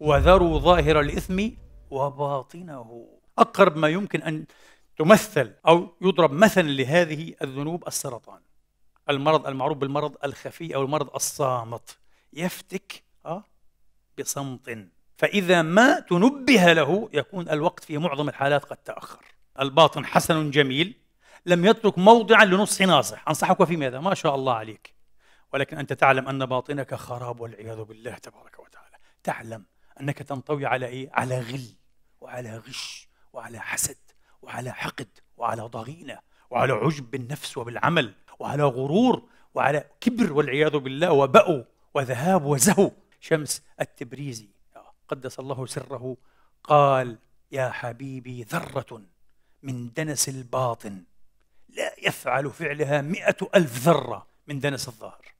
وذروا ظاهر الإثم وباطنه أقرب ما يمكن أن تمثل أو يضرب مثلا لهذه الذنوب السرطان المرض المعروف بالمرض الخفي أو المرض الصامت يفتك آه، بصمت فإذا ما تنبه له يكون الوقت في معظم الحالات قد تأخر الباطن حسن جميل لم يترك موضعا لنصح ناصح أنصحك في ماذا؟ ما شاء الله عليك ولكن أنت تعلم أن باطنك خراب والعياذ بالله تبارك وتعالى تعلم أنك تنطوي على إيه؟ على غل وعلى غش وعلى حسد وعلى حقد وعلى ضغينة وعلى عجب بالنفس وبالعمل وعلى غرور وعلى كبر والعياذ بالله وبأو وذهاب وزهو شمس التبريزي قدس الله سره قال يا حبيبي ذرة من دنس الباطن لا يفعل فعلها مئة ألف ذرة من دنس الظاهر